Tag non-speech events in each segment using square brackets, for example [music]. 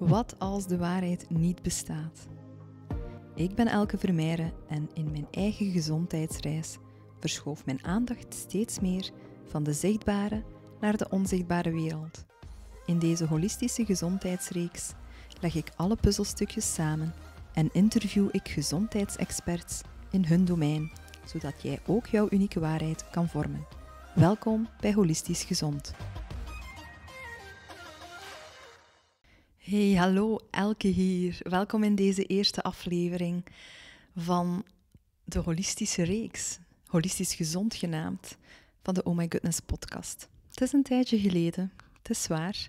Wat als de waarheid niet bestaat? Ik ben Elke vermijden en in mijn eigen gezondheidsreis verschoof mijn aandacht steeds meer van de zichtbare naar de onzichtbare wereld. In deze holistische gezondheidsreeks leg ik alle puzzelstukjes samen en interview ik gezondheidsexperts in hun domein, zodat jij ook jouw unieke waarheid kan vormen. Welkom bij Holistisch Gezond. Hey, hallo, Elke hier. Welkom in deze eerste aflevering van de holistische reeks, holistisch gezond genaamd, van de Oh My Goodness podcast. Het is een tijdje geleden, het is waar.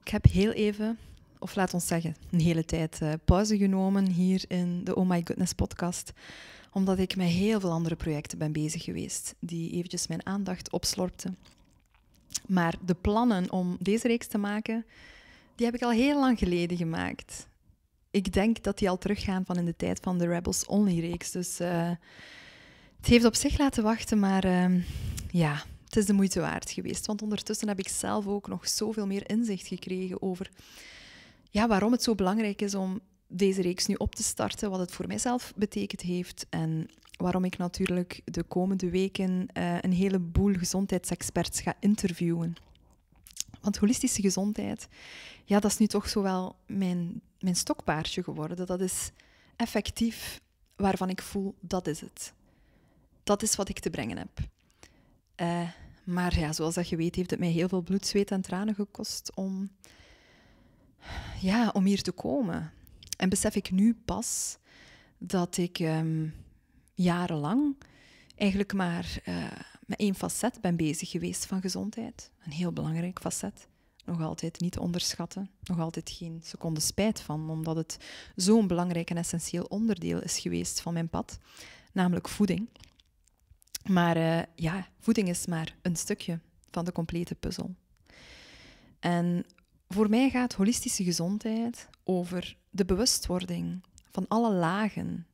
Ik heb heel even, of laat ons zeggen, een hele tijd eh, pauze genomen hier in de Oh My Goodness podcast, omdat ik met heel veel andere projecten ben bezig geweest, die eventjes mijn aandacht opslorpten. Maar de plannen om deze reeks te maken die heb ik al heel lang geleden gemaakt. Ik denk dat die al teruggaan van in de tijd van de Rebels Only-reeks. Dus eh, het heeft op zich laten wachten, maar ehm, ja, het is de moeite waard geweest. Want ondertussen heb ik zelf ook nog zoveel meer inzicht gekregen over ja, waarom het zo belangrijk is om deze reeks nu op te starten, wat het voor mijzelf betekend heeft en waarom ik natuurlijk de komende weken uh, een heleboel gezondheidsexperts ga interviewen. Want holistische gezondheid, ja, dat is nu toch zo wel mijn, mijn stokpaardje geworden. Dat is effectief waarvan ik voel, dat is het. Dat is wat ik te brengen heb. Eh, maar ja, zoals dat je weet, heeft het mij heel veel bloed, zweet en tranen gekost om, ja, om hier te komen. En besef ik nu pas dat ik ehm, jarenlang eigenlijk maar eh, met één facet ben bezig geweest van gezondheid. Een heel belangrijk facet. Nog altijd niet onderschatten, nog altijd geen seconde spijt van, omdat het zo'n belangrijk en essentieel onderdeel is geweest van mijn pad, namelijk voeding. Maar eh, ja, voeding is maar een stukje van de complete puzzel. En voor mij gaat holistische gezondheid over de bewustwording van alle lagen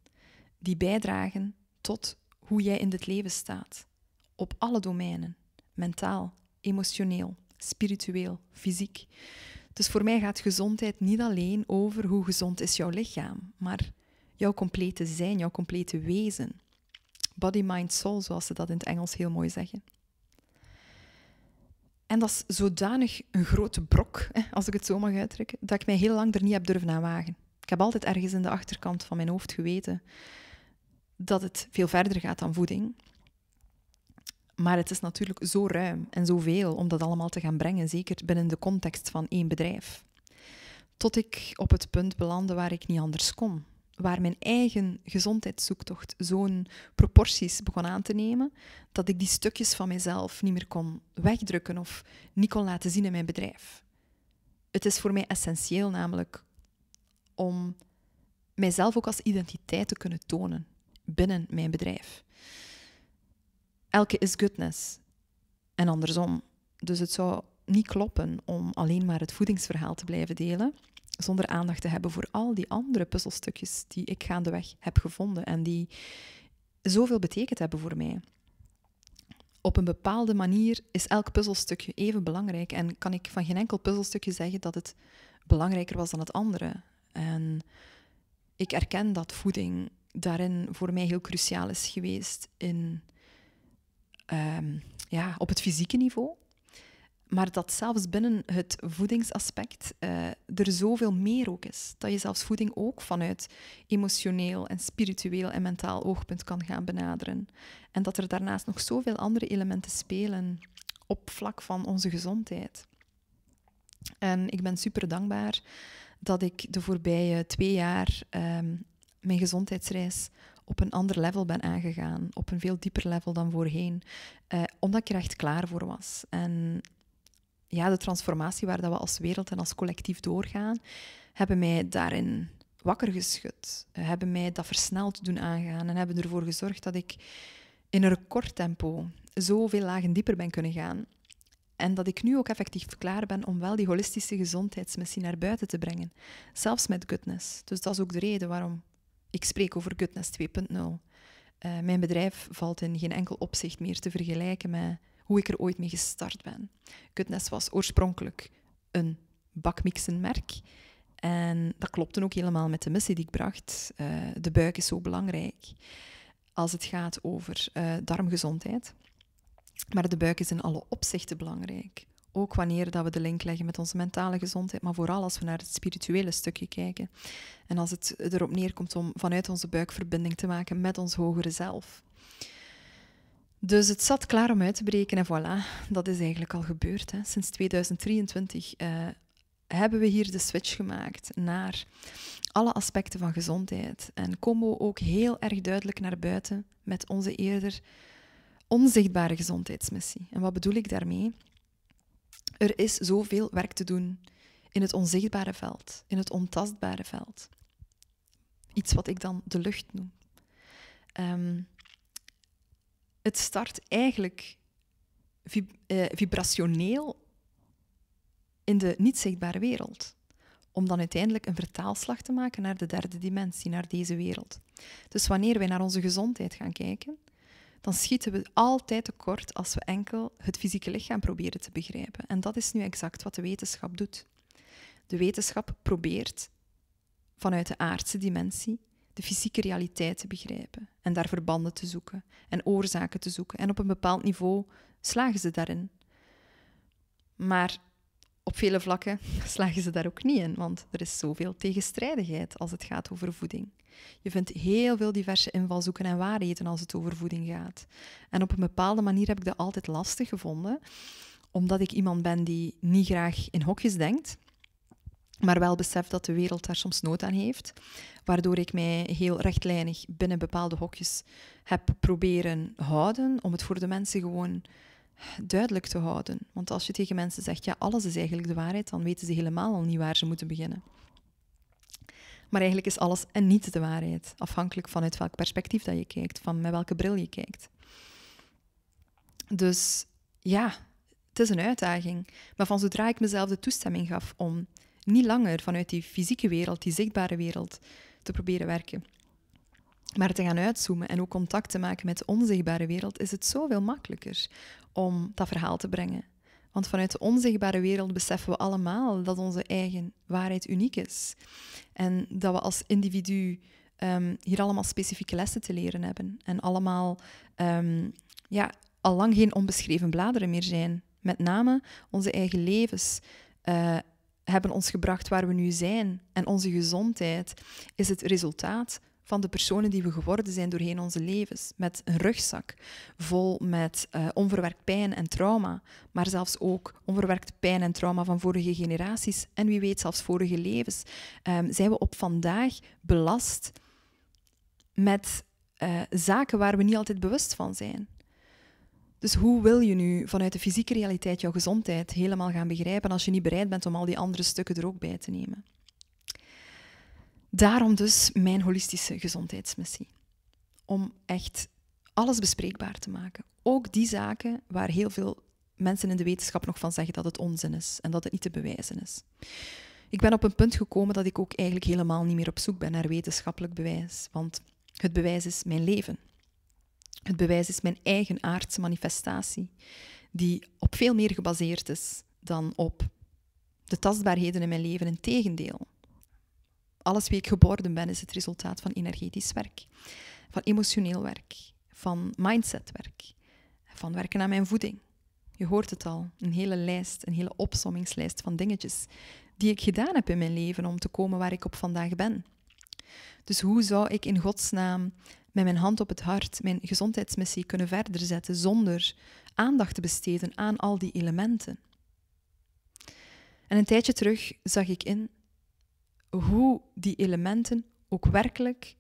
die bijdragen tot hoe jij in dit leven staat. Op alle domeinen. Mentaal, emotioneel, spiritueel, fysiek. Dus voor mij gaat gezondheid niet alleen over hoe gezond is jouw lichaam, maar jouw complete zijn, jouw complete wezen. Body, mind, soul, zoals ze dat in het Engels heel mooi zeggen. En dat is zodanig een grote brok, als ik het zo mag uitdrukken, dat ik mij heel lang er niet heb durven aan wagen. Ik heb altijd ergens in de achterkant van mijn hoofd geweten dat het veel verder gaat dan voeding. Maar het is natuurlijk zo ruim en zoveel om dat allemaal te gaan brengen, zeker binnen de context van één bedrijf. Tot ik op het punt belandde waar ik niet anders kon. Waar mijn eigen gezondheidszoektocht zo'n proporties begon aan te nemen, dat ik die stukjes van mezelf niet meer kon wegdrukken of niet kon laten zien in mijn bedrijf. Het is voor mij essentieel namelijk om mijzelf ook als identiteit te kunnen tonen binnen mijn bedrijf elke is goodness. En andersom. Dus het zou niet kloppen om alleen maar het voedingsverhaal te blijven delen, zonder aandacht te hebben voor al die andere puzzelstukjes die ik gaandeweg heb gevonden en die zoveel betekend hebben voor mij. Op een bepaalde manier is elk puzzelstukje even belangrijk en kan ik van geen enkel puzzelstukje zeggen dat het belangrijker was dan het andere. En ik erken dat voeding daarin voor mij heel cruciaal is geweest in Ehm, ja, op het fysieke niveau. Maar dat zelfs binnen het voedingsaspect uh, er zoveel meer ook is. Dat je zelfs voeding ook vanuit emotioneel en spiritueel en mentaal oogpunt kan gaan benaderen. En dat er daarnaast nog zoveel andere elementen spelen op vlak van onze gezondheid. En ik ben super dankbaar dat ik de voorbije twee jaar ehm, mijn gezondheidsreis op een ander level ben aangegaan, op een veel dieper level dan voorheen, eh, omdat ik er echt klaar voor was. En ja, de transformatie waar dat we als wereld en als collectief doorgaan, hebben mij daarin wakker geschud, hebben mij dat versneld doen aangaan en hebben ervoor gezorgd dat ik in een recordtempo zoveel lagen dieper ben kunnen gaan. En dat ik nu ook effectief klaar ben om wel die holistische gezondheidsmissie naar buiten te brengen. Zelfs met goodness. Dus dat is ook de reden waarom ik spreek over Goodness 2.0. Eh, mijn bedrijf valt in geen enkel opzicht meer te vergelijken met hoe ik er ooit mee gestart ben. Goodness was oorspronkelijk een bakmixenmerk. En dat klopte ook helemaal met de missie die ik bracht. Eh, de buik is zo belangrijk als het gaat over eh, darmgezondheid. Maar de buik is in alle opzichten belangrijk. Ook wanneer dat we de link leggen met onze mentale gezondheid, maar vooral als we naar het spirituele stukje kijken. En als het erop neerkomt om vanuit onze buik verbinding te maken met ons hogere zelf. Dus het zat klaar om uit te breken en voilà, dat is eigenlijk al gebeurd. Hè. Sinds 2023 eh, hebben we hier de switch gemaakt naar alle aspecten van gezondheid. En komen we ook heel erg duidelijk naar buiten met onze eerder onzichtbare gezondheidsmissie. En wat bedoel ik daarmee? Er is zoveel werk te doen in het onzichtbare veld, in het ontastbare veld. Iets wat ik dan de lucht noem. Ehm, het start eigenlijk eh, vibrationeel in de niet zichtbare wereld. Om dan uiteindelijk een vertaalslag te maken naar de derde dimensie, naar deze wereld. Dus wanneer wij naar onze gezondheid gaan kijken, dan schieten we altijd tekort als we enkel het fysieke lichaam proberen te begrijpen. En dat is nu exact wat de wetenschap doet. De wetenschap probeert vanuit de aardse dimensie de fysieke realiteit te begrijpen en daar verbanden te zoeken en oorzaken te zoeken. En op een bepaald niveau slagen ze daarin. Maar op vele vlakken [laughs] slagen ze daar ook niet in, want er is zoveel tegenstrijdigheid als het gaat over voeding. Je vindt heel veel diverse invalshoeken en waarheden als het over voeding gaat. En op een bepaalde manier heb ik dat altijd lastig gevonden, omdat ik iemand ben die niet graag in hokjes denkt, maar wel beseft dat de wereld daar soms nood aan heeft, waardoor ik mij heel rechtlijnig binnen bepaalde hokjes heb proberen houden, om het voor de mensen gewoon duidelijk te houden. Want als je tegen mensen zegt, ja, alles is eigenlijk de waarheid, dan weten ze helemaal al niet waar ze moeten beginnen. Maar eigenlijk is alles en niets de waarheid, afhankelijk vanuit welk perspectief dat je kijkt, van met welke bril je kijkt. Dus ja, het is een uitdaging. Maar van zodra ik mezelf de toestemming gaf om niet langer vanuit die fysieke wereld, die zichtbare wereld, te proberen werken, maar te gaan uitzoomen en ook contact te maken met de onzichtbare wereld, is het zoveel makkelijker om dat verhaal te brengen. Want vanuit de onzichtbare wereld beseffen we allemaal dat onze eigen waarheid uniek is. En dat we als individu ehm, hier allemaal specifieke lessen te leren hebben. En allemaal um, ja, allang geen onbeschreven bladeren meer zijn. Met name onze eigen levens. Eh, hebben ons gebracht waar we nu zijn. En onze gezondheid is het resultaat van de personen die we geworden zijn doorheen onze levens. Met een rugzak vol met eh, onverwerkt pijn en trauma, maar zelfs ook onverwerkt pijn en trauma van vorige generaties en wie weet zelfs vorige levens. Ehm, zijn we op vandaag belast met eh, zaken waar we niet altijd bewust van zijn? Dus hoe wil je nu vanuit de fysieke realiteit jouw gezondheid helemaal gaan begrijpen als je niet bereid bent om al die andere stukken er ook bij te nemen? Daarom dus mijn holistische gezondheidsmissie. Om echt alles bespreekbaar te maken. Ook die zaken waar heel veel mensen in de wetenschap nog van zeggen dat het onzin is en dat het niet te bewijzen is. Ik ben op een punt gekomen dat ik ook eigenlijk helemaal niet meer op zoek ben naar wetenschappelijk bewijs, want het bewijs is mijn leven. Het bewijs is mijn eigen aardse manifestatie, die op veel meer gebaseerd is dan op de tastbaarheden in mijn leven. Integendeel, alles wie ik geboren ben, is het resultaat van energetisch werk, van emotioneel werk, van mindsetwerk, van werken aan mijn voeding. Je hoort het al, een hele lijst, een hele opsommingslijst van dingetjes die ik gedaan heb in mijn leven om te komen waar ik op vandaag ben. Dus hoe zou ik in godsnaam met mijn hand op het hart mijn gezondheidsmissie kunnen verder zetten zonder aandacht te besteden aan al die elementen? En een tijdje terug zag ik in hoe die elementen ook werkelijk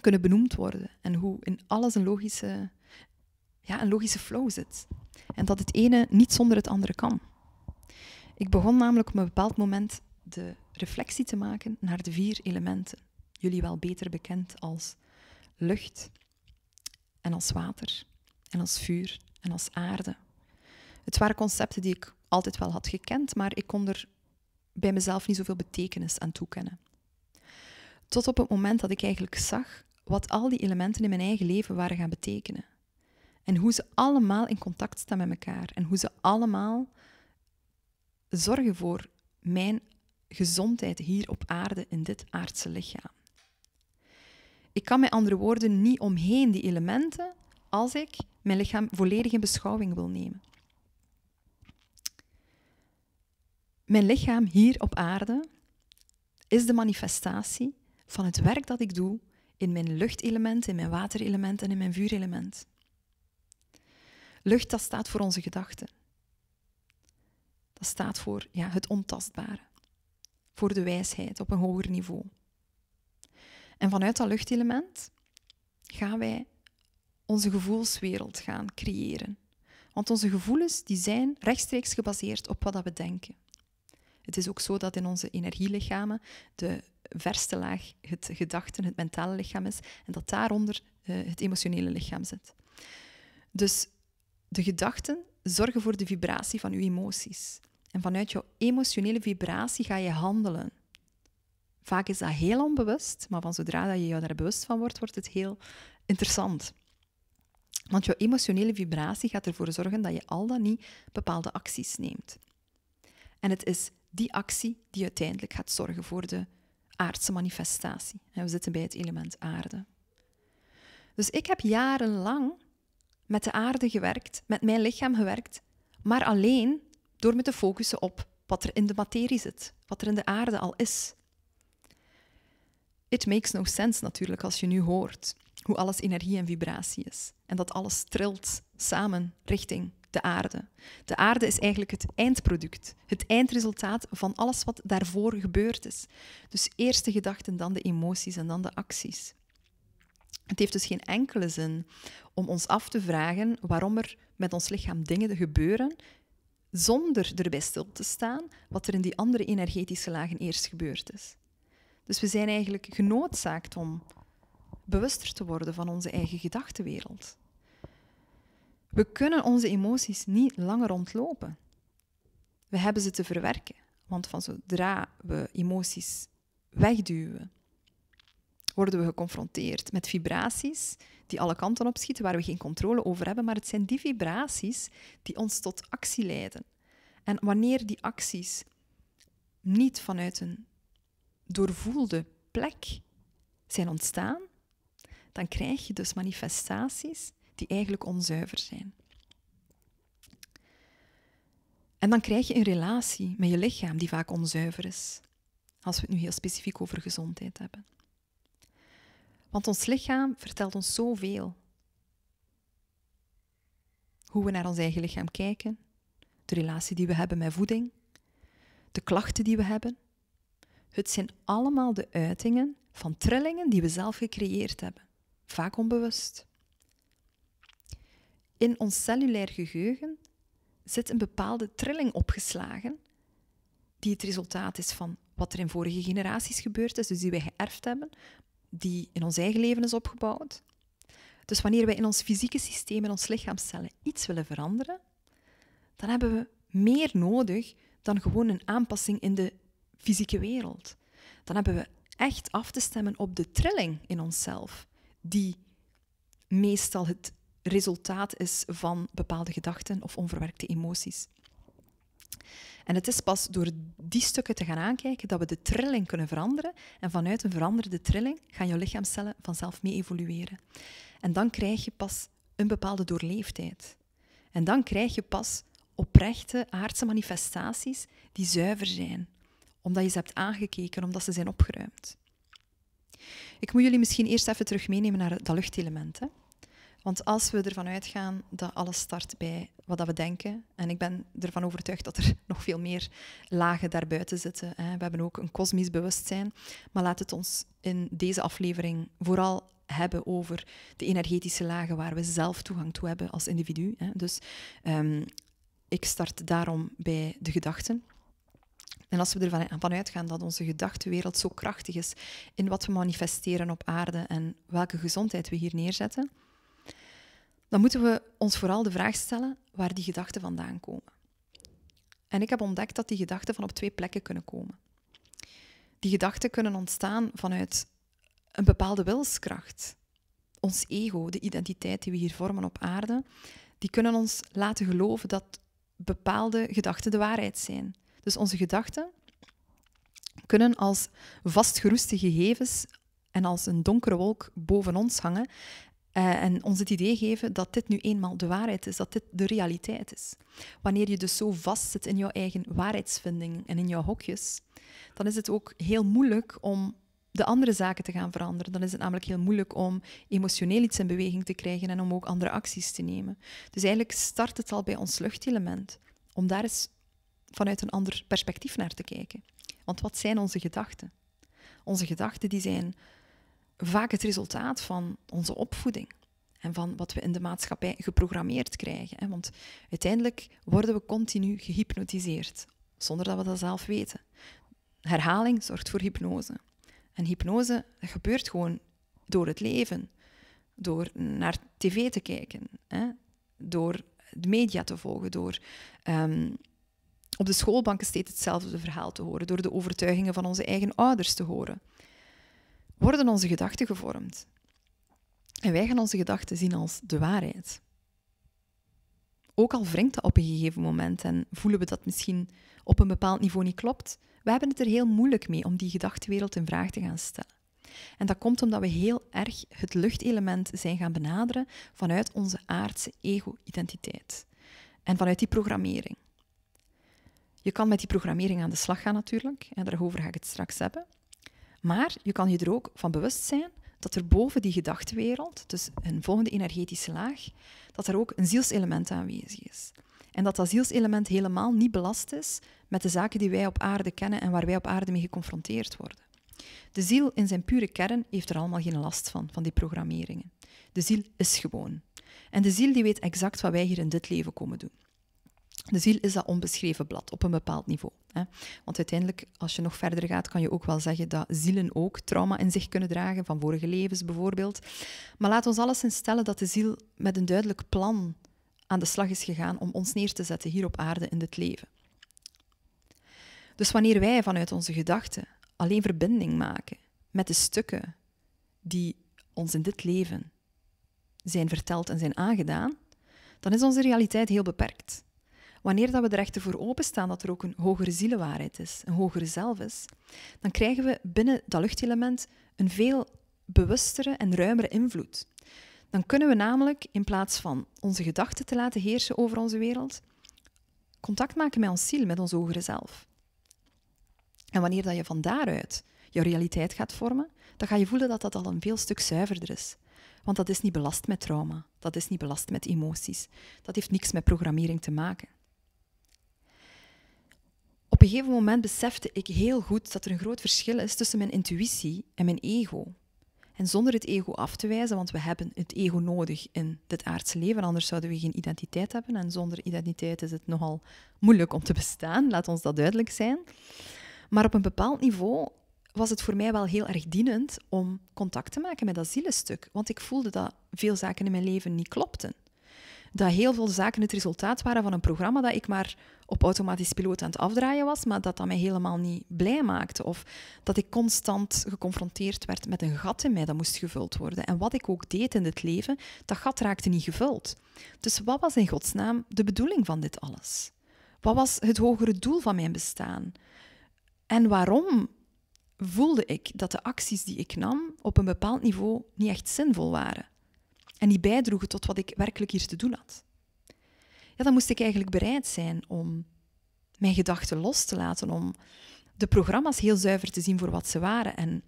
kunnen benoemd worden en hoe in alles een logische, ja, een logische flow zit. En dat het ene niet zonder het andere kan. Ik begon namelijk op een bepaald moment de reflectie te maken naar de vier elementen. Jullie wel beter bekend als lucht en als water en als vuur en als aarde. Het waren concepten die ik altijd wel had gekend, maar ik kon er bij mezelf niet zoveel betekenis aan toekennen. Tot op het moment dat ik eigenlijk zag wat al die elementen in mijn eigen leven waren gaan betekenen. En hoe ze allemaal in contact staan met elkaar. En hoe ze allemaal zorgen voor mijn gezondheid hier op aarde in dit aardse lichaam. Ik kan met andere woorden niet omheen die elementen als ik mijn lichaam volledig in beschouwing wil nemen. Mijn lichaam hier op aarde is de manifestatie van het werk dat ik doe in mijn luchtelement, in mijn waterelement en in mijn vuurelement. Lucht, dat staat voor onze gedachten. Dat staat voor ja, het ontastbare, voor de wijsheid op een hoger niveau. En vanuit dat luchtelement gaan wij onze gevoelswereld gaan creëren. Want onze gevoelens die zijn rechtstreeks gebaseerd op wat we denken. Het is ook zo dat in onze energielichamen de verste laag het gedachten, het mentale lichaam is en dat daaronder eh, het emotionele lichaam zit. Dus de gedachten zorgen voor de vibratie van uw emoties. En vanuit jouw emotionele vibratie ga je handelen. Vaak is dat heel onbewust, maar van zodra dat je je daar bewust van wordt, wordt het heel interessant. Want jouw emotionele vibratie gaat ervoor zorgen dat je al dan niet bepaalde acties neemt. En het is die actie die uiteindelijk gaat zorgen voor de aardse manifestatie. En we zitten bij het element aarde. Dus ik heb jarenlang met de aarde gewerkt, met mijn lichaam gewerkt, maar alleen door me te focussen op wat er in de materie zit, wat er in de aarde al is. It makes no sense natuurlijk als je nu hoort hoe alles energie en vibratie is en dat alles trilt samen richting de aarde. De aarde is eigenlijk het eindproduct, het eindresultaat van alles wat daarvoor gebeurd is. Dus eerst de gedachten, dan de emoties en dan de acties. Het heeft dus geen enkele zin om ons af te vragen waarom er met ons lichaam dingen gebeuren zonder erbij stil te staan wat er in die andere energetische lagen eerst gebeurd is. Dus we zijn eigenlijk genoodzaakt om bewuster te worden van onze eigen gedachtenwereld. We kunnen onze emoties niet langer ontlopen. We hebben ze te verwerken, want van zodra we emoties wegduwen, worden we geconfronteerd met vibraties die alle kanten opschieten waar we geen controle over hebben, maar het zijn die vibraties die ons tot actie leiden. En wanneer die acties niet vanuit een doorvoelde plek zijn ontstaan, dan krijg je dus manifestaties die eigenlijk onzuiver zijn. En dan krijg je een relatie met je lichaam die vaak onzuiver is, als we het nu heel specifiek over gezondheid hebben. Want ons lichaam vertelt ons zoveel. Hoe we naar ons eigen lichaam kijken, de relatie die we hebben met voeding, de klachten die we hebben. Het zijn allemaal de uitingen van trillingen die we zelf gecreëerd hebben, vaak onbewust. In ons cellulair geheugen zit een bepaalde trilling opgeslagen, die het resultaat is van wat er in vorige generaties gebeurd is, dus die wij geërfd hebben, die in ons eigen leven is opgebouwd. Dus wanneer wij in ons fysieke systeem, in ons lichaamscellen iets willen veranderen, dan hebben we meer nodig dan gewoon een aanpassing in de fysieke wereld. Dan hebben we echt af te stemmen op de trilling in onszelf, die meestal het resultaat is van bepaalde gedachten of onverwerkte emoties. En het is pas door die stukken te gaan aankijken dat we de trilling kunnen veranderen. En vanuit een veranderde trilling gaan jouw lichaamcellen vanzelf mee evolueren. En dan krijg je pas een bepaalde doorleefdheid. En dan krijg je pas oprechte aardse manifestaties die zuiver zijn, omdat je ze hebt aangekeken, omdat ze zijn opgeruimd. Ik moet jullie misschien eerst even terug meenemen naar dat luchtelement. Hè? Want als we ervan uitgaan dat alles start bij wat we denken, en ik ben ervan overtuigd dat er [laughs] nog veel meer lagen daarbuiten zitten. Hè. We hebben ook een kosmisch bewustzijn, maar laat het ons in deze aflevering vooral hebben over de energetische lagen waar we zelf toegang toe hebben als individu. Hè. Dus ehm, ik start daarom bij de gedachten. En als we ervan uitgaan dat onze gedachtenwereld zo krachtig is in wat we manifesteren op aarde en welke gezondheid we hier neerzetten, dan moeten we ons vooral de vraag stellen waar die gedachten vandaan komen. En ik heb ontdekt dat die gedachten van op twee plekken kunnen komen. Die gedachten kunnen ontstaan vanuit een bepaalde wilskracht. Ons ego, de identiteit die we hier vormen op aarde, die kunnen ons laten geloven dat bepaalde gedachten de waarheid zijn. Dus onze gedachten kunnen als vastgeroeste gegevens en als een donkere wolk boven ons hangen eh, en ons het idee geven dat dit nu eenmaal de waarheid is, dat dit de realiteit is. Wanneer je dus zo vast zit in jouw eigen waarheidsvinding en in jouw hokjes, dan is het ook heel moeilijk om de andere zaken te gaan veranderen. Dan is het namelijk heel moeilijk om emotioneel iets in beweging te krijgen en om ook andere acties te nemen. Dus eigenlijk start het al bij ons luchtelement, om daar eens vanuit een ander perspectief naar te kijken. Want wat zijn onze gedachten? Onze gedachten die zijn vaak het resultaat van onze opvoeding en van wat we in de maatschappij geprogrammeerd krijgen. Want uiteindelijk worden we continu gehypnotiseerd, zonder dat we dat zelf weten. Herhaling zorgt voor hypnose. En hypnose gebeurt gewoon door het leven, door naar tv te kijken, hè? door de media te volgen, door ehm, op de schoolbanken steeds hetzelfde verhaal te horen, door de overtuigingen van onze eigen ouders te horen worden onze gedachten gevormd. En wij gaan onze gedachten zien als de waarheid. Ook al wringt dat op een gegeven moment en voelen we dat misschien op een bepaald niveau niet klopt, we hebben het er heel moeilijk mee om die gedachtenwereld in vraag te gaan stellen. En dat komt omdat we heel erg het luchtelement zijn gaan benaderen vanuit onze aardse ego-identiteit en vanuit die programmering. Je kan met die programmering aan de slag gaan natuurlijk, en daarover ga ik het straks hebben. Maar je kan je er ook van bewust zijn dat er boven die gedachtewereld, dus een volgende energetische laag, dat er ook een zielselement aanwezig is. En dat dat zielselement helemaal niet belast is met de zaken die wij op aarde kennen en waar wij op aarde mee geconfronteerd worden. De ziel in zijn pure kern heeft er allemaal geen last van, van die programmeringen. De ziel is gewoon. En de ziel die weet exact wat wij hier in dit leven komen doen. De ziel is dat onbeschreven blad op een bepaald niveau. Hè. Want uiteindelijk, als je nog verder gaat, kan je ook wel zeggen dat zielen ook trauma in zich kunnen dragen, van vorige levens bijvoorbeeld. Maar laat ons alles instellen dat de ziel met een duidelijk plan aan de slag is gegaan om ons neer te zetten hier op aarde in dit leven. Dus wanneer wij vanuit onze gedachten alleen verbinding maken met de stukken die ons in dit leven zijn verteld en zijn aangedaan, dan is onze realiteit heel beperkt wanneer dat we er echt voor openstaan dat er ook een hogere zielenwaarheid is, een hogere zelf is, dan krijgen we binnen dat luchtelement een veel bewustere en ruimere invloed. Dan kunnen we namelijk, in plaats van onze gedachten te laten heersen over onze wereld, contact maken met ons ziel, met ons hogere zelf. En wanneer dat je van daaruit jouw realiteit gaat vormen, dan ga je voelen dat dat al een veel stuk zuiverder is. Want dat is niet belast met trauma, dat is niet belast met emoties, dat heeft niks met programmering te maken. Op een gegeven moment besefte ik heel goed dat er een groot verschil is tussen mijn intuïtie en mijn ego. En zonder het ego af te wijzen, want we hebben het ego nodig in dit aardse leven, anders zouden we geen identiteit hebben. En zonder identiteit is het nogal moeilijk om te bestaan, laat ons dat duidelijk zijn. Maar op een bepaald niveau was het voor mij wel heel erg dienend om contact te maken met dat zielenstuk. Want ik voelde dat veel zaken in mijn leven niet klopten dat heel veel zaken het resultaat waren van een programma dat ik maar op automatisch piloot aan het afdraaien was, maar dat dat mij helemaal niet blij maakte. Of dat ik constant geconfronteerd werd met een gat in mij dat moest gevuld worden. En wat ik ook deed in dit leven, dat gat raakte niet gevuld. Dus wat was in godsnaam de bedoeling van dit alles? Wat was het hogere doel van mijn bestaan? En waarom voelde ik dat de acties die ik nam op een bepaald niveau niet echt zinvol waren? en die bijdroegen tot wat ik werkelijk hier te doen had. Ja, dan moest ik eigenlijk bereid zijn om mijn gedachten los te laten, om de programma's heel zuiver te zien voor wat ze waren en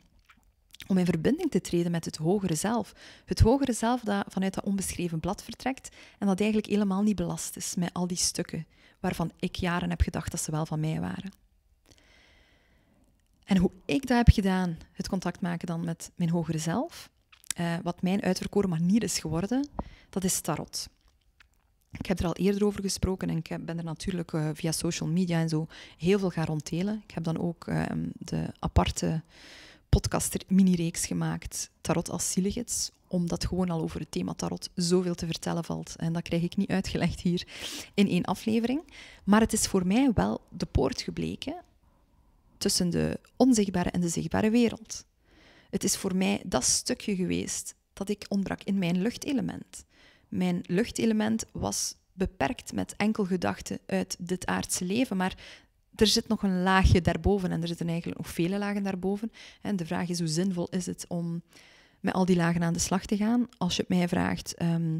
om in verbinding te treden met het hogere zelf. Het hogere zelf dat vanuit dat onbeschreven blad vertrekt en dat eigenlijk helemaal niet belast is met al die stukken waarvan ik jaren heb gedacht dat ze wel van mij waren. En hoe ik dat heb gedaan, het contact maken dan met mijn hogere zelf, eh, wat mijn uitverkoren manier is geworden, dat is tarot. Ik heb er al eerder over gesproken en ik ben er natuurlijk eh, via social media en zo heel veel gaan rondtelen. Ik heb dan ook ehm, de aparte podcast-mini-reeks gemaakt, Tarot als zieligids, omdat gewoon al over het thema tarot zoveel te vertellen valt. En dat krijg ik niet uitgelegd hier in één aflevering. Maar het is voor mij wel de poort gebleken tussen de onzichtbare en de zichtbare wereld. Het is voor mij dat stukje geweest dat ik ontbrak in mijn luchtelement. Mijn luchtelement was beperkt met enkel gedachten uit dit aardse leven, maar er zit nog een laagje daarboven en er zitten eigenlijk nog vele lagen daarboven. En de vraag is hoe zinvol is het om met al die lagen aan de slag te gaan? Als je het mij vraagt ehm,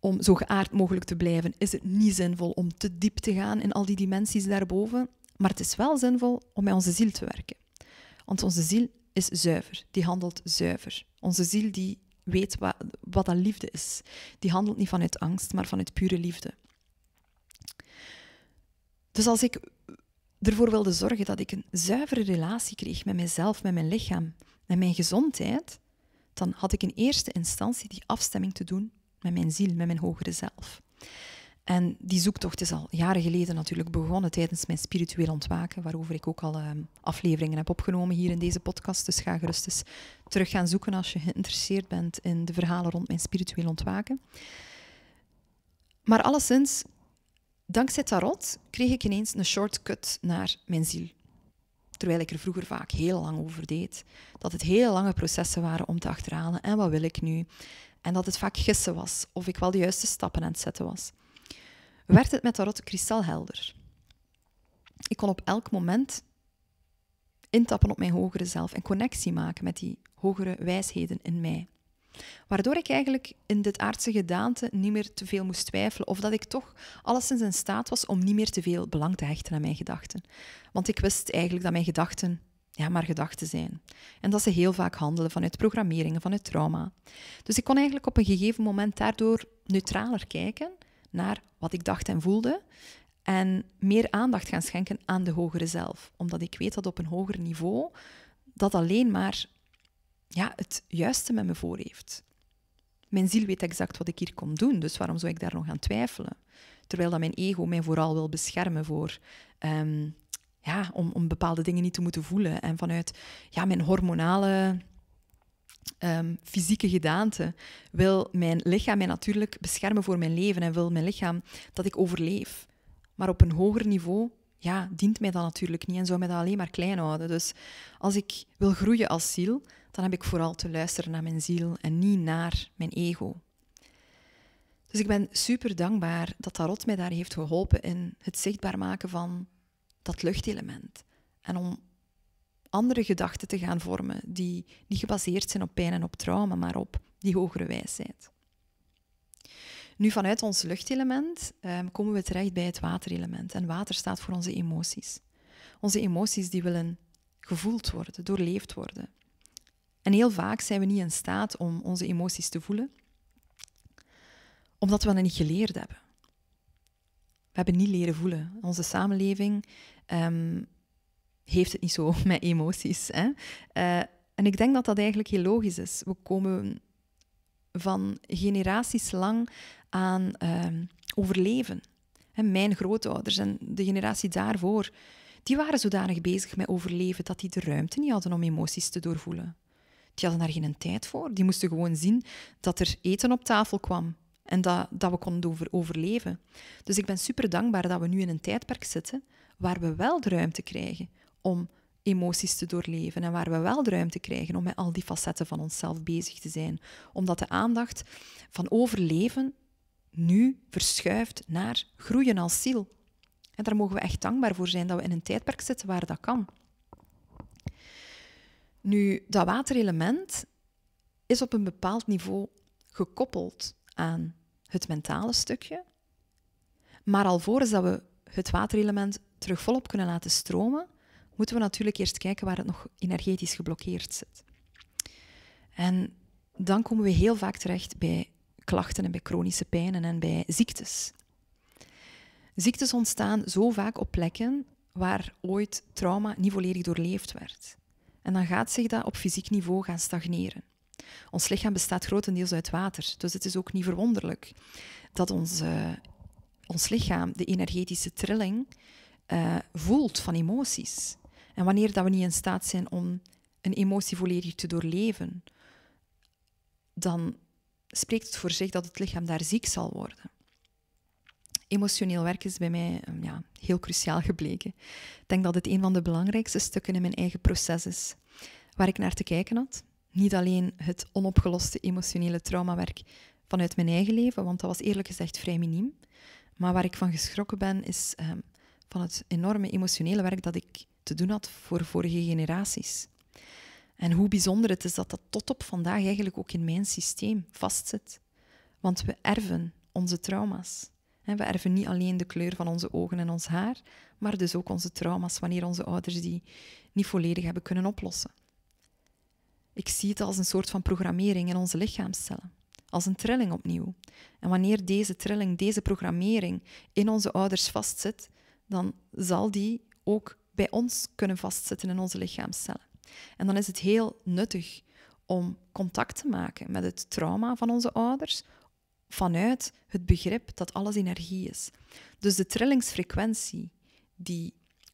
om zo geaard mogelijk te blijven, is het niet zinvol om te diep te gaan in al die dimensies daarboven. Maar het is wel zinvol om met onze ziel te werken. Want onze ziel is zuiver, die handelt zuiver. Onze ziel die weet wat, wat dat liefde is. Die handelt niet vanuit angst, maar vanuit pure liefde. Dus als ik ervoor wilde zorgen dat ik een zuivere relatie kreeg met mezelf, met mijn lichaam, met mijn gezondheid, dan had ik in eerste instantie die afstemming te doen met mijn ziel, met mijn hogere zelf. En die zoektocht is al jaren geleden natuurlijk begonnen tijdens mijn spiritueel ontwaken, waarover ik ook al ehm, afleveringen heb opgenomen hier in deze podcast. Dus ga gerust eens terug gaan zoeken als je geïnteresseerd bent in de verhalen rond mijn spiritueel ontwaken. Maar alleszins, dankzij tarot kreeg ik ineens een shortcut naar mijn ziel. Terwijl ik er vroeger vaak heel lang over deed. Dat het hele lange processen waren om te achterhalen en wat wil ik nu. En dat het vaak gissen was of ik wel de juiste stappen aan het zetten was werd het met dat tarot kristalhelder. Ik kon op elk moment intappen op mijn hogere zelf en connectie maken met die hogere wijsheden in mij. Waardoor ik eigenlijk in dit aardse gedaante niet meer te veel moest twijfelen, of dat ik toch alleszins in staat was om niet meer te veel belang te hechten aan mijn gedachten. Want ik wist eigenlijk dat mijn gedachten ja, maar gedachten zijn. En dat ze heel vaak handelen vanuit programmeringen, vanuit trauma. Dus ik kon eigenlijk op een gegeven moment daardoor neutraler kijken naar wat ik dacht en voelde. En meer aandacht gaan schenken aan de hogere zelf. Omdat ik weet dat op een hoger niveau dat alleen maar ja, het juiste met me voor heeft. Mijn ziel weet exact wat ik hier kom doen, dus waarom zou ik daar nog aan twijfelen? Terwijl dat mijn ego mij vooral wil beschermen voor, ehm, ja, om, om bepaalde dingen niet te moeten voelen. En vanuit ja, mijn hormonale Ehm, fysieke gedaante, wil mijn lichaam mij natuurlijk beschermen voor mijn leven en wil mijn lichaam dat ik overleef. Maar op een hoger niveau ja, dient mij dat natuurlijk niet en zou mij dat alleen maar klein houden. Dus als ik wil groeien als ziel, dan heb ik vooral te luisteren naar mijn ziel en niet naar mijn ego. Dus ik ben super dankbaar dat Tarot mij daar heeft geholpen in het zichtbaar maken van dat luchtelement. En om andere gedachten te gaan vormen die niet gebaseerd zijn op pijn en op trauma, maar op die hogere wijsheid. Nu, vanuit ons luchtelement ehm, komen we terecht bij het waterelement. En water staat voor onze emoties. Onze emoties die willen gevoeld worden, doorleefd worden. En heel vaak zijn we niet in staat om onze emoties te voelen, omdat we dat niet geleerd hebben. We hebben niet leren voelen. Onze samenleving ehm, heeft het niet zo [laughs] met emoties. Hè? Eh, en ik denk dat dat eigenlijk heel logisch is. We komen van generaties lang aan ehm, overleven. mijn grootouders en de generatie daarvoor, die waren zodanig bezig met overleven dat die de ruimte niet hadden om emoties te doorvoelen. Die hadden daar geen tijd voor. Die moesten gewoon zien dat er eten op tafel kwam en dat, dat we konden over, overleven. Dus ik ben super dankbaar dat we nu in een tijdperk zitten waar we wel de ruimte krijgen om emoties te doorleven en waar we wel de ruimte krijgen om met al die facetten van onszelf bezig te zijn. Omdat de aandacht van overleven nu verschuift naar groeien als ziel. En daar mogen we echt dankbaar voor zijn dat we in een tijdperk zitten waar dat kan. Nu, dat waterelement is op een bepaald niveau gekoppeld aan het mentale stukje. Maar alvorens dat we het waterelement terug volop kunnen laten stromen, moeten we natuurlijk eerst kijken waar het nog energetisch geblokkeerd zit. En dan komen we heel vaak terecht bij klachten en bij chronische pijnen en bij ziektes. Ziektes ontstaan zo vaak op plekken waar ooit trauma niet volledig doorleefd werd. En dan gaat zich dat op fysiek niveau gaan stagneren. Ons lichaam bestaat grotendeels uit water, dus het is ook niet verwonderlijk dat ons, eh, ons lichaam de energetische trilling eh, voelt van emoties. En wanneer dat we niet in staat zijn om een emotie volledig te doorleven, dan spreekt het voor zich dat het lichaam daar ziek zal worden. Emotioneel werk is bij mij ehm, ja, heel cruciaal gebleken. Ik denk dat het een van de belangrijkste stukken in mijn eigen proces is, waar ik naar te kijken had. Niet alleen het onopgeloste emotionele traumawerk vanuit mijn eigen leven, want dat was eerlijk gezegd vrij miniem. Maar waar ik van geschrokken ben, is ehm, van het enorme emotionele werk dat ik te doen had voor vorige generaties. En hoe bijzonder het is dat dat tot op vandaag eigenlijk ook in mijn systeem vastzit. Want we erven onze trauma's. We erven niet alleen de kleur van onze ogen en ons haar, maar dus ook onze trauma's wanneer onze ouders die niet volledig hebben kunnen oplossen. Ik zie het als een soort van programmering in onze lichaamscellen, als een trilling opnieuw. En wanneer deze trilling, deze programmering in onze ouders vastzit, dan zal die ook bij ons kunnen vastzetten in onze lichaamscellen. En dan is het heel nuttig om contact te maken met het trauma van onze ouders vanuit het begrip dat alles energie is. Dus de trillingsfrequentie die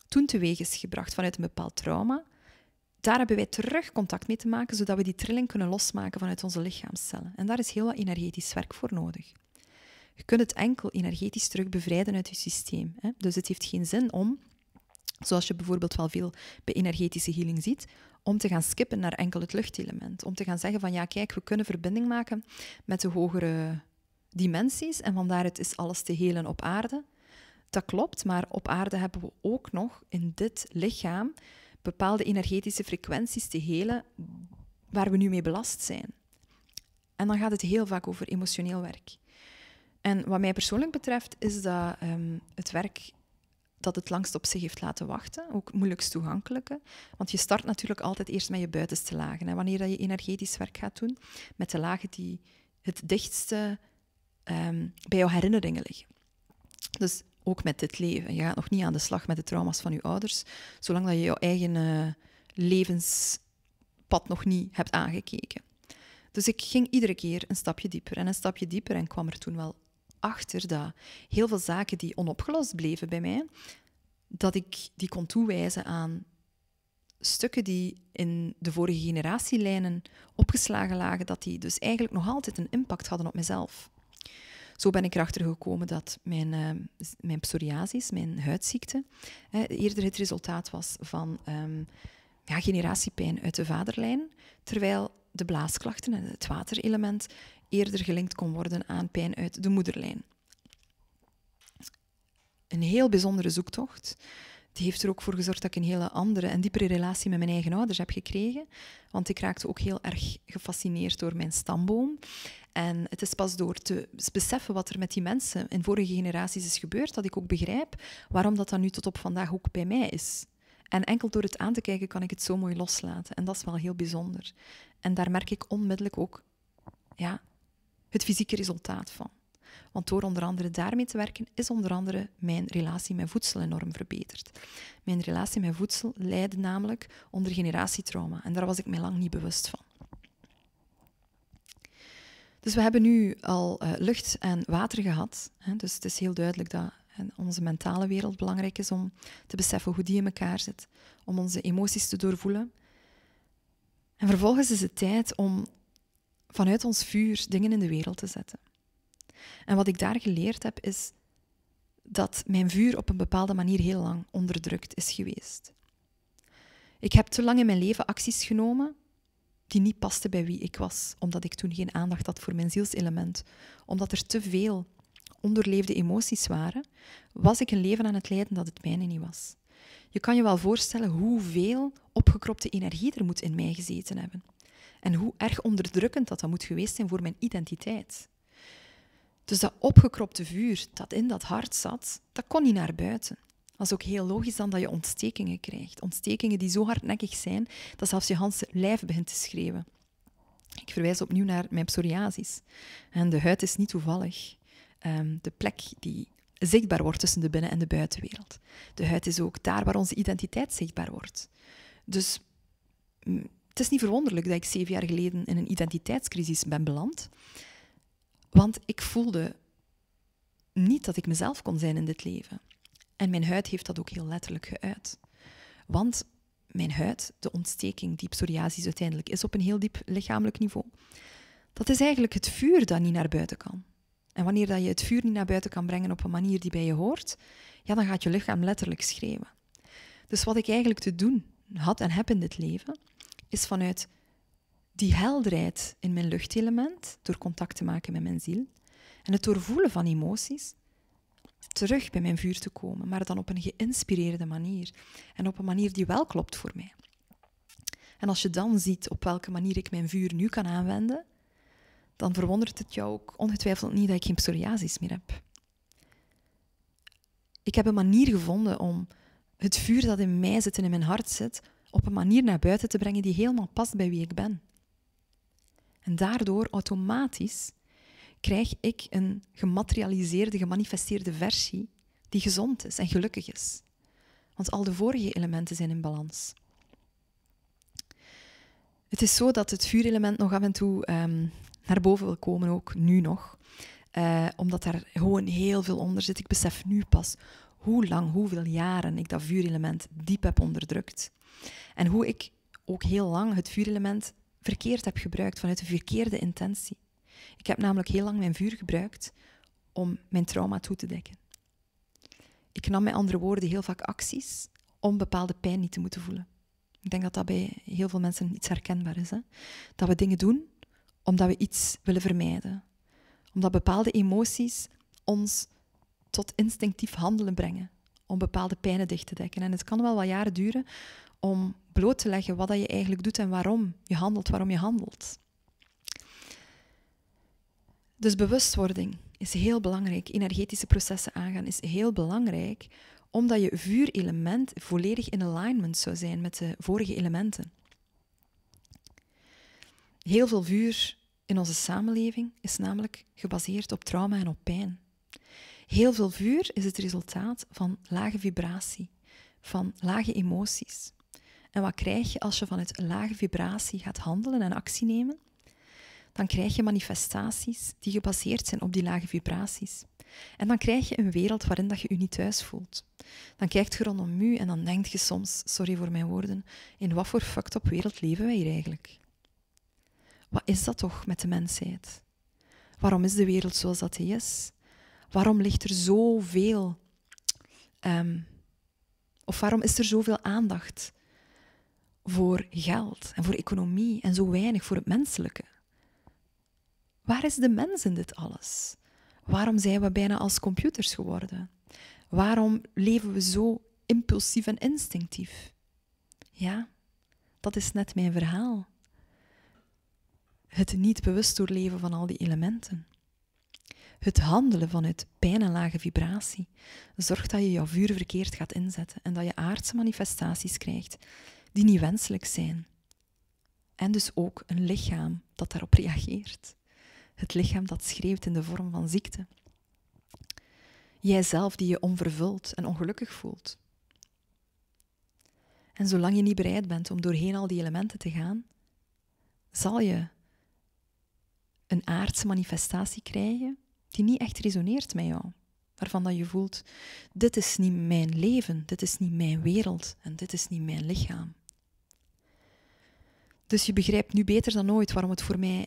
toen teweeg is gebracht vanuit een bepaald trauma, daar hebben wij terug contact mee te maken, zodat we die trilling kunnen losmaken vanuit onze lichaamscellen. En daar is heel wat energetisch werk voor nodig. Je kunt het enkel energetisch terug bevrijden uit je systeem. Hè? Dus het heeft geen zin om zoals je bijvoorbeeld wel veel bij energetische healing ziet, om te gaan skippen naar enkel het luchtelement. Om te gaan zeggen van ja, kijk, we kunnen verbinding maken met de hogere dimensies en vandaar het is alles te helen op aarde. Dat klopt, maar op aarde hebben we ook nog in dit lichaam bepaalde energetische frequenties te helen waar we nu mee belast zijn. En dan gaat het heel vaak over emotioneel werk. En wat mij persoonlijk betreft is dat ehm, het werk dat het langst op zich heeft laten wachten, ook moeilijkst toegankelijke. Want je start natuurlijk altijd eerst met je buitenste lagen. Hè. Wanneer dat je energetisch werk gaat doen, met de lagen die het dichtste ehm, bij jouw herinneringen liggen. Dus ook met dit leven. Je gaat nog niet aan de slag met de trauma's van je ouders, zolang dat je jouw eigen eh, levenspad nog niet hebt aangekeken. Dus ik ging iedere keer een stapje dieper en een stapje dieper en kwam er toen wel achter dat heel veel zaken die onopgelost bleven bij mij, dat ik die kon toewijzen aan stukken die in de vorige generatielijnen opgeslagen lagen, dat die dus eigenlijk nog altijd een impact hadden op mezelf. Zo ben ik erachter gekomen dat mijn, eh, mijn psoriasis, mijn huidziekte, eerder het resultaat was van ehm, ja, generatiepijn uit de vaderlijn, terwijl de blaasklachten en het waterelement eerder gelinkt kon worden aan pijn uit de moederlijn. Een heel bijzondere zoektocht. Die heeft er ook voor gezorgd dat ik een hele andere en diepere relatie met mijn eigen ouders heb gekregen. Want ik raakte ook heel erg gefascineerd door mijn stamboom. En het is pas door te beseffen wat er met die mensen in vorige generaties is gebeurd, dat ik ook begrijp waarom dat dan nu tot op vandaag ook bij mij is. En enkel door het aan te kijken kan ik het zo mooi loslaten. En dat is wel heel bijzonder. En daar merk ik onmiddellijk ook ja, het fysieke resultaat van. Want door onder andere daarmee te werken, is onder andere mijn relatie met voedsel enorm verbeterd. Mijn relatie met voedsel leidde namelijk onder generatietrauma en daar was ik mij lang niet bewust van. Dus we hebben nu al eh, lucht en water gehad. Hè, dus het is heel duidelijk dat onze mentale wereld belangrijk is om te beseffen hoe die in elkaar zit, om onze emoties te doorvoelen. En vervolgens is het tijd om vanuit ons vuur dingen in de wereld te zetten. En wat ik daar geleerd heb is dat mijn vuur op een bepaalde manier heel lang onderdrukt is geweest. Ik heb te lang in mijn leven acties genomen die niet pasten bij wie ik was, omdat ik toen geen aandacht had voor mijn zielselement, omdat er te veel onderleefde emoties waren, was ik een leven aan het leiden dat het mijne niet was. Je kan je wel voorstellen hoeveel opgekropte energie er moet in mij gezeten hebben. En hoe erg onderdrukkend dat, dat moet geweest zijn voor mijn identiteit. Dus dat opgekropte vuur dat in dat hart zat, dat kon niet naar buiten. Dat is ook heel logisch dan dat je ontstekingen krijgt. Ontstekingen die zo hardnekkig zijn dat zelfs je hele lijf begint te schreeuwen. Ik verwijs opnieuw naar mijn psoriasis. En de huid is niet toevallig ehm, de plek die zichtbaar wordt tussen de binnen- en de buitenwereld. De huid is ook daar waar onze identiteit zichtbaar wordt. Dus mm, het is niet verwonderlijk dat ik zeven jaar geleden in een identiteitscrisis ben beland. Want ik voelde niet dat ik mezelf kon zijn in dit leven. En mijn huid heeft dat ook heel letterlijk geuit. Want mijn huid, de ontsteking die psoriasis uiteindelijk is op een heel diep lichamelijk niveau, dat is eigenlijk het vuur dat niet naar buiten kan. En wanneer dat je het vuur niet naar buiten kan brengen op een manier die bij je hoort, ja, dan gaat je lichaam letterlijk schreeuwen. Dus wat ik eigenlijk te doen had en heb in dit leven, is vanuit die helderheid in mijn luchtelement, door contact te maken met mijn ziel en het doorvoelen van emoties, terug bij mijn vuur te komen, maar dan op een geïnspireerde manier en op een manier die wel klopt voor mij. En als je dan ziet op welke manier ik mijn vuur nu kan aanwenden, dan verwondert het jou ook ongetwijfeld niet dat ik geen psoriasis meer heb. Ik heb een manier gevonden om het vuur dat in mij zit en in mijn hart zit, op een manier naar buiten te brengen die helemaal past bij wie ik ben. En daardoor automatisch krijg ik een gematerialiseerde, gemanifesteerde versie die gezond is en gelukkig is. Want al de vorige elementen zijn in balans. Het is zo dat het vuurelement nog af en toe ehm, naar boven wil komen, ook nu nog. Eh, omdat daar gewoon heel veel onder zit. Ik besef nu pas hoe lang, hoeveel jaren ik dat vuurelement diep heb onderdrukt. En hoe ik ook heel lang het vuurelement verkeerd heb gebruikt, vanuit de verkeerde intentie. Ik heb namelijk heel lang mijn vuur gebruikt om mijn trauma toe te dekken. Ik nam met andere woorden heel vaak acties om bepaalde pijn niet te moeten voelen. Ik denk dat dat bij heel veel mensen iets herkenbaar is. Hè? Dat we dingen doen omdat we iets willen vermijden. Omdat bepaalde emoties ons tot instinctief handelen brengen om bepaalde pijnen dicht te dekken. En het kan wel wat jaren duren om bloot te leggen wat dat je eigenlijk doet en waarom je handelt, waarom je handelt. Dus bewustwording is heel belangrijk. Energetische processen aangaan is heel belangrijk, omdat je vuurelement volledig in alignment zou zijn met de vorige elementen. Heel veel vuur in onze samenleving is namelijk gebaseerd op trauma en op pijn. Heel veel vuur is het resultaat van lage vibratie, van lage emoties. En wat krijg je als je vanuit lage vibratie gaat handelen en actie nemen? Dan krijg je manifestaties die gebaseerd zijn op die lage vibraties. En dan krijg je een wereld waarin dat je je niet thuis voelt. Dan kijkt je rondom u en dan denkt je soms, sorry voor mijn woorden, in wat voor fuck up wereld leven wij hier eigenlijk? Wat is dat toch met de mensheid? Waarom is de wereld zoals dat die is? Waarom ligt er zoveel? Um, of waarom is er zoveel aandacht voor geld en voor economie en zo weinig voor het menselijke? Waar is de mens in dit alles? Waarom zijn we bijna als computers geworden? Waarom leven we zo impulsief en instinctief? Ja, dat is net mijn verhaal. Het niet bewust doorleven van al die elementen. Het handelen vanuit pijn en lage vibratie zorgt dat je jouw vuur verkeerd gaat inzetten en dat je aardse manifestaties krijgt die niet wenselijk zijn. En dus ook een lichaam dat daarop reageert. Het lichaam dat schreeuwt in de vorm van ziekte. Jijzelf die je onvervuld en ongelukkig voelt. En zolang je niet bereid bent om doorheen al die elementen te gaan, zal je een aardse manifestatie krijgen die niet echt resoneert met jou. Waarvan dat je voelt, dit is niet mijn leven, dit is niet mijn wereld en dit is niet mijn lichaam. Dus je begrijpt nu beter dan ooit waarom het voor mij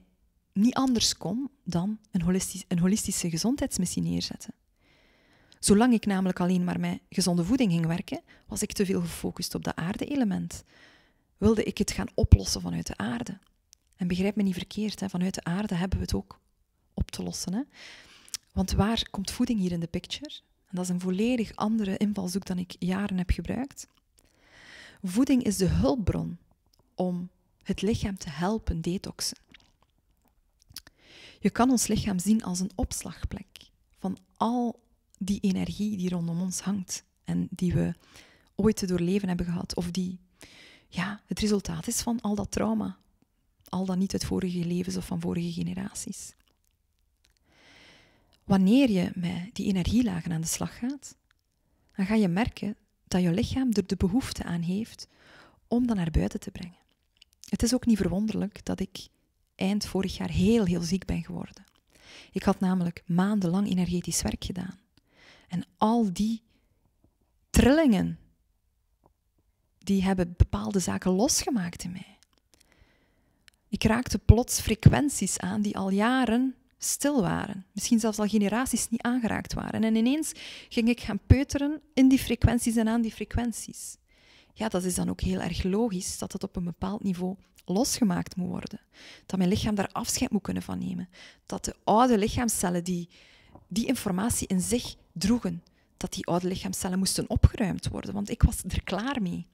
niet anders kon dan een, holistisch, een holistische gezondheidsmissie neerzetten. Zolang ik namelijk alleen maar met gezonde voeding ging werken, was ik te veel gefocust op de aarde-element. Wilde ik het gaan oplossen vanuit de aarde. En begrijp me niet verkeerd, hè, vanuit de aarde hebben we het ook op te lossen. Hè. Want waar komt voeding hier in de picture? En dat is een volledig andere invalshoek dan ik jaren heb gebruikt. Voeding is de hulpbron om het lichaam te helpen detoxen. Je kan ons lichaam zien als een opslagplek van al die energie die rondom ons hangt en die we ooit te doorleven hebben gehad, of die ja, het resultaat is van al dat trauma, al dan niet uit vorige levens of van vorige generaties wanneer je met die energielagen aan de slag gaat, dan ga je merken dat je lichaam er de behoefte aan heeft om dat naar buiten te brengen. Het is ook niet verwonderlijk dat ik eind vorig jaar heel, heel ziek ben geworden. Ik had namelijk maandenlang energetisch werk gedaan. En al die trillingen, die hebben bepaalde zaken losgemaakt in mij. Ik raakte plots frequenties aan die al jaren stil waren. Misschien zelfs al generaties niet aangeraakt waren. En ineens ging ik gaan peuteren in die frequenties en aan die frequenties. Ja, dat is dan ook heel erg logisch dat het op een bepaald niveau losgemaakt moet worden. Dat mijn lichaam daar afscheid moet kunnen van nemen. Dat de oude lichaamcellen die die informatie in zich droegen, dat die oude lichaamcellen moesten opgeruimd worden, want ik was er klaar mee.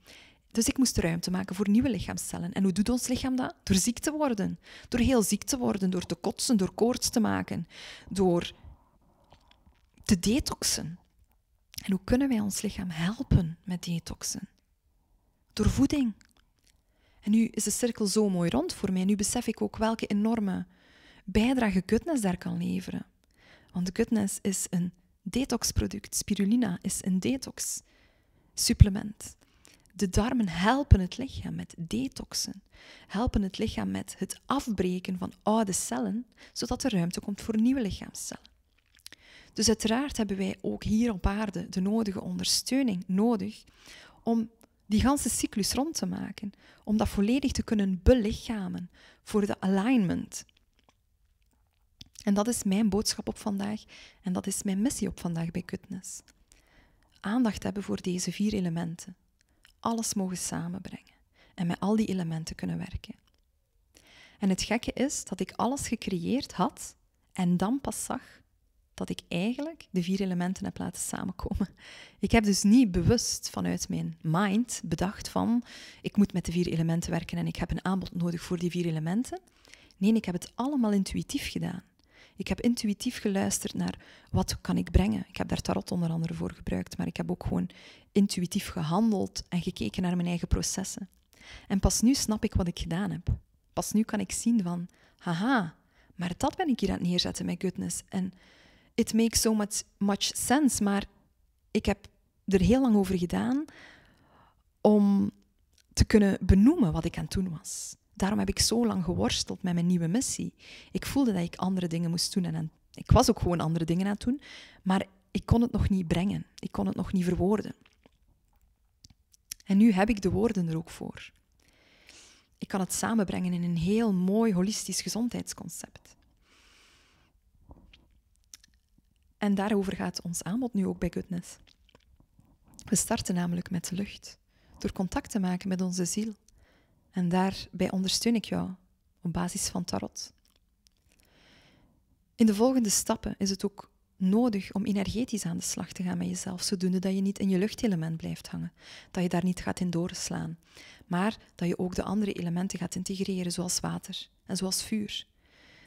Dus ik moest ruimte maken voor nieuwe lichaamscellen. En hoe doet ons lichaam dat? Door ziek te worden. Door heel ziek te worden, door te kotsen, door koorts te maken, door te detoxen. En hoe kunnen wij ons lichaam helpen met detoxen? Door voeding. En nu is de cirkel zo mooi rond voor mij. Nu besef ik ook welke enorme bijdrage goodness daar kan leveren. Want goodness is een detoxproduct. Spirulina is een supplement. De darmen helpen het lichaam met detoxen, helpen het lichaam met het afbreken van oude cellen, zodat er ruimte komt voor nieuwe lichaamscellen. Dus uiteraard hebben wij ook hier op aarde de nodige ondersteuning nodig om die ganse cyclus rond te maken, om dat volledig te kunnen belichamen voor de alignment. En dat is mijn boodschap op vandaag en dat is mijn missie op vandaag bij Kutnes. Aandacht hebben voor deze vier elementen alles mogen samenbrengen en met al die elementen kunnen werken. En het gekke is dat ik alles gecreëerd had en dan pas zag dat ik eigenlijk de vier elementen heb laten samenkomen. Ik heb dus niet bewust vanuit mijn mind bedacht van ik moet met de vier elementen werken en ik heb een aanbod nodig voor die vier elementen. Nee, ik heb het allemaal intuïtief gedaan. Ik heb intuïtief geluisterd naar wat kan ik brengen. Ik heb daar tarot onder andere voor gebruikt, maar ik heb ook gewoon intuïtief gehandeld en gekeken naar mijn eigen processen. En pas nu snap ik wat ik gedaan heb. Pas nu kan ik zien van, haha, maar dat ben ik hier aan het neerzetten met goodness. En it makes so much, much sense, maar ik heb er heel lang over gedaan om te kunnen benoemen wat ik aan het doen was. Daarom heb ik zo lang geworsteld met mijn nieuwe missie. Ik voelde dat ik andere dingen moest doen. En ik was ook gewoon andere dingen aan het doen. Maar ik kon het nog niet brengen. Ik kon het nog niet verwoorden. En nu heb ik de woorden er ook voor. Ik kan het samenbrengen in een heel mooi holistisch gezondheidsconcept. En daarover gaat ons aanbod nu ook bij Goodness. We starten namelijk met de lucht, door contact te maken met onze ziel. En daarbij ondersteun ik jou op basis van tarot. In de volgende stappen is het ook nodig om energetisch aan de slag te gaan met jezelf, zodoende dat je niet in je luchtelement blijft hangen, dat je daar niet gaat in doorslaan, maar dat je ook de andere elementen gaat integreren, zoals water en zoals vuur.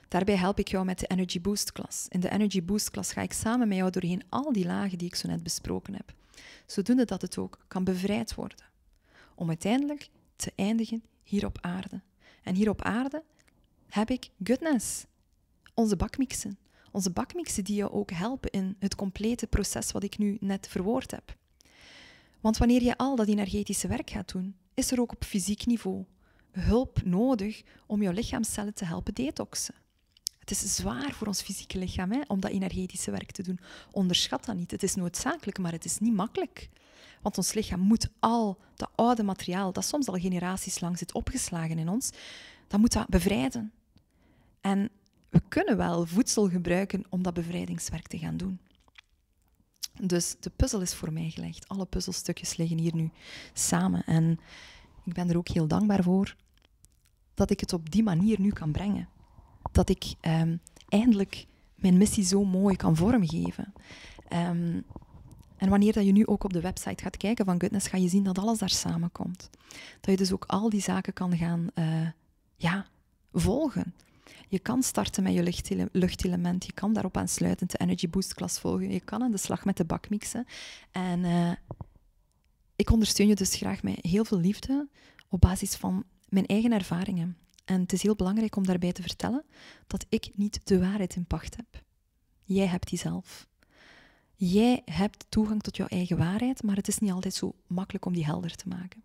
Daarbij help ik jou met de Energy Boost klas. In de Energy Boost klas ga ik samen met jou doorheen al die lagen die ik zo net besproken heb, zodoende dat het ook kan bevrijd worden, om uiteindelijk te eindigen hier op aarde. En hier op aarde heb ik goodness. Onze bakmixen. Onze bakmixen die je ook helpen in het complete proces wat ik nu net verwoord heb. Want wanneer je al dat energetische werk gaat doen, is er ook op fysiek niveau hulp nodig om jouw lichaamcellen te helpen detoxen. Het is zwaar voor ons fysieke lichaam hè, om dat energetische werk te doen. Onderschat dat niet. Het is noodzakelijk, maar het is niet makkelijk. Want ons lichaam moet al dat oude materiaal, dat soms al generaties lang zit opgeslagen in ons, dat moet dat bevrijden. En we kunnen wel voedsel gebruiken om dat bevrijdingswerk te gaan doen. Dus de puzzel is voor mij gelegd. Alle puzzelstukjes liggen hier nu samen. En ik ben er ook heel dankbaar voor dat ik het op die manier nu kan brengen. Dat ik ehm, eindelijk mijn missie zo mooi kan vormgeven. Ehm, en wanneer dat je nu ook op de website gaat kijken van Goodness, ga je zien dat alles daar samenkomt. Dat je dus ook al die zaken kan gaan eh, ja, volgen. Je kan starten met je luchtelement, je kan daarop aansluitend de Energy Boost klas volgen, je kan aan de slag met de bakmixen. En eh, ik ondersteun je dus graag met heel veel liefde op basis van mijn eigen ervaringen. En het is heel belangrijk om daarbij te vertellen dat ik niet de waarheid in pacht heb. Jij hebt die zelf. Jij hebt toegang tot jouw eigen waarheid, maar het is niet altijd zo makkelijk om die helder te maken.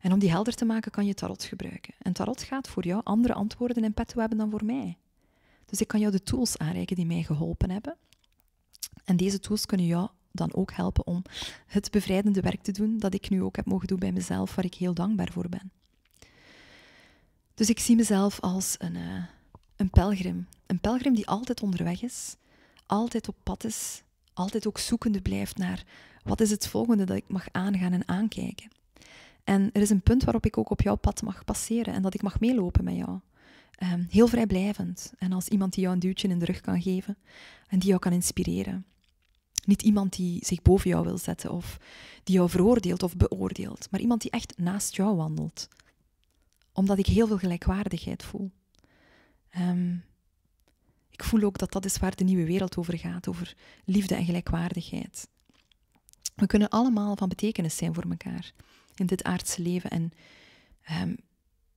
En om die helder te maken kan je tarot gebruiken. En tarot gaat voor jou andere antwoorden in petto hebben dan voor mij. Dus ik kan jou de tools aanreiken die mij geholpen hebben. En deze tools kunnen jou dan ook helpen om het bevrijdende werk te doen dat ik nu ook heb mogen doen bij mezelf, waar ik heel dankbaar voor ben. Dus ik zie mezelf als een, eh, een pelgrim. Een pelgrim die altijd onderweg is, altijd op pad is, altijd ook zoekende blijft naar wat is het volgende dat ik mag aangaan en aankijken. En er is een punt waarop ik ook op jouw pad mag passeren en dat ik mag meelopen met jou. Ehm, heel vrijblijvend. En als iemand die jou een duwtje in de rug kan geven en die jou kan inspireren. Niet iemand die zich boven jou wil zetten of die jou veroordeelt of beoordeelt, maar iemand die echt naast jou wandelt. Omdat ik heel veel gelijkwaardigheid voel. Um, ik voel ook dat dat is waar de nieuwe wereld over gaat, over liefde en gelijkwaardigheid. We kunnen allemaal van betekenis zijn voor elkaar in dit aardse leven en ehm,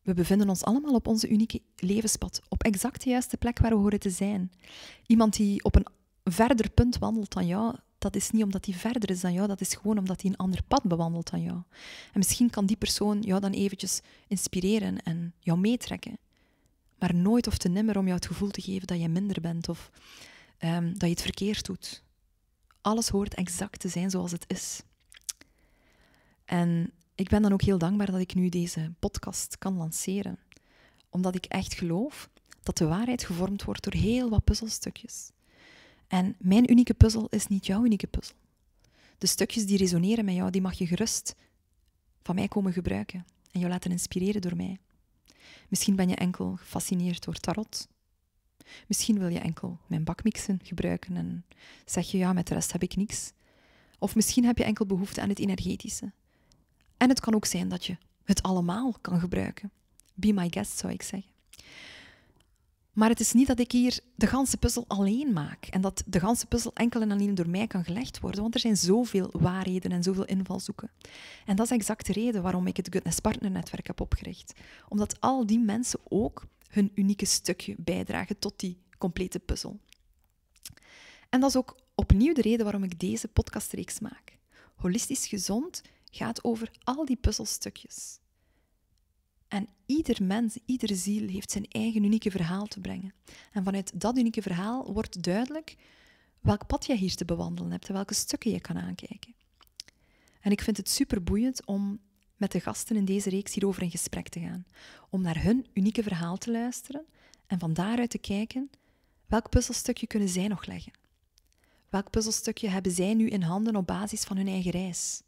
we bevinden ons allemaal op onze unieke levenspad, op exact de juiste plek waar we horen te zijn. Iemand die op een verder punt wandelt dan jou, dat is niet omdat hij verder is dan jou, dat is gewoon omdat hij een ander pad bewandelt dan jou. En misschien kan die persoon jou dan eventjes inspireren en jou meetrekken maar nooit of te nimmer om jou het gevoel te geven dat je minder bent of ehm, dat je het verkeerd doet. Alles hoort exact te zijn zoals het is. En ik ben dan ook heel dankbaar dat ik nu deze podcast kan lanceren, omdat ik echt geloof dat de waarheid gevormd wordt door heel wat puzzelstukjes. En mijn unieke puzzel is niet jouw unieke puzzel. De stukjes die resoneren met jou, die mag je gerust van mij komen gebruiken en jou laten inspireren door mij. Misschien ben je enkel gefascineerd door tarot. Misschien wil je enkel mijn bakmixen gebruiken en zeg je ja, met de rest heb ik niks. Of misschien heb je enkel behoefte aan het energetische. En het kan ook zijn dat je het allemaal kan gebruiken. Be my guest, zou ik zeggen. Maar het is niet dat ik hier de ganse puzzel alleen maak en dat de ganse puzzel enkel en alleen door mij kan gelegd worden, want er zijn zoveel waarheden en zoveel invalshoeken. En dat is exact de reden waarom ik het Goodness Partner Netwerk heb opgericht. Omdat al die mensen ook hun unieke stukje bijdragen tot die complete puzzel. En dat is ook opnieuw de reden waarom ik deze podcastreeks maak. Holistisch gezond gaat over al die puzzelstukjes. En ieder mens, iedere ziel heeft zijn eigen unieke verhaal te brengen. En vanuit dat unieke verhaal wordt duidelijk welk pad je hier te bewandelen hebt en welke stukken je kan aankijken. En ik vind het super boeiend om met de gasten in deze reeks hierover in gesprek te gaan, om naar hun unieke verhaal te luisteren en van daaruit te kijken welk puzzelstukje kunnen zij nog leggen. Welk puzzelstukje hebben zij nu in handen op basis van hun eigen reis?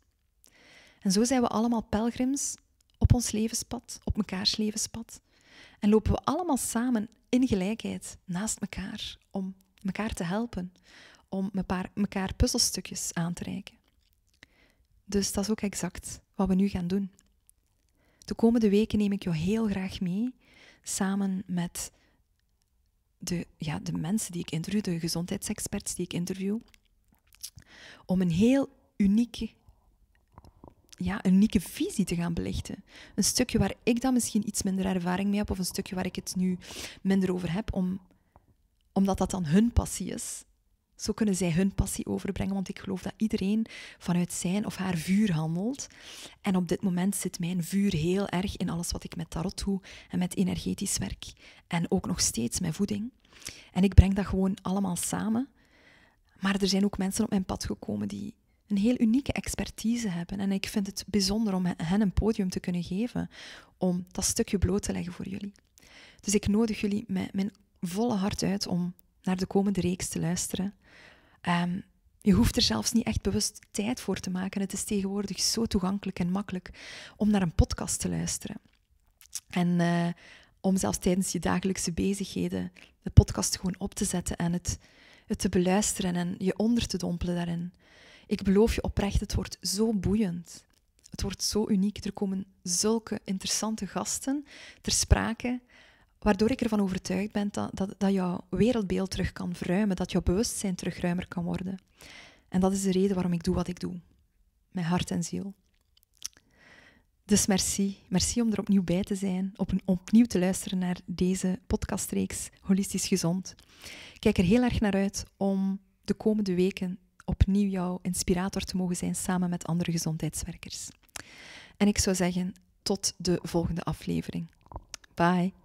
En zo zijn we allemaal pelgrims op ons levenspad, op mekaars levenspad. En lopen we allemaal samen in gelijkheid naast elkaar om elkaar te helpen, om elkaar, puzzelstukjes aan te reiken. Dus dat is ook exact wat we nu gaan doen. De komende weken neem ik jou heel graag mee, samen met de, ja, de mensen die ik interview, de gezondheidsexperts die ik interview, om een heel unieke ja, een unieke visie te gaan belichten. Een stukje waar ik dan misschien iets minder ervaring mee heb, of een stukje waar ik het nu minder over heb, om, omdat dat dan hun passie is. Zo kunnen zij hun passie overbrengen, want ik geloof dat iedereen vanuit zijn of haar vuur handelt. En op dit moment zit mijn vuur heel erg in alles wat ik met tarot doe en met energetisch werk. En ook nog steeds mijn voeding. En ik breng dat gewoon allemaal samen. Maar er zijn ook mensen op mijn pad gekomen die een heel unieke expertise hebben. En ik vind het bijzonder om hen een podium te kunnen geven om dat stukje bloot te leggen voor jullie. Dus ik nodig jullie met mijn volle hart uit om naar de komende reeks te luisteren. Ehm, je hoeft er zelfs niet echt bewust tijd voor te maken. Het is tegenwoordig zo toegankelijk en makkelijk om naar een podcast te luisteren. En eh, om zelfs tijdens je dagelijkse bezigheden de podcast gewoon op te zetten en het, het te beluisteren en je onder te dompelen daarin. Ik beloof je oprecht, het wordt zo boeiend. Het wordt zo uniek. Er komen zulke interessante gasten ter sprake, waardoor ik ervan overtuigd ben dat, dat, jouw wereldbeeld terug kan verruimen, dat jouw bewustzijn terug ruimer kan worden. En dat is de reden waarom ik doe wat ik doe. Met hart en ziel. Dus merci. Merci om er opnieuw bij te zijn, op een, opnieuw te luisteren naar deze podcastreeks Holistisch Gezond. Ik kijk er heel erg naar uit om de komende weken opnieuw jouw inspirator te mogen zijn samen met andere gezondheidswerkers. En ik zou zeggen, tot de volgende aflevering. Bye.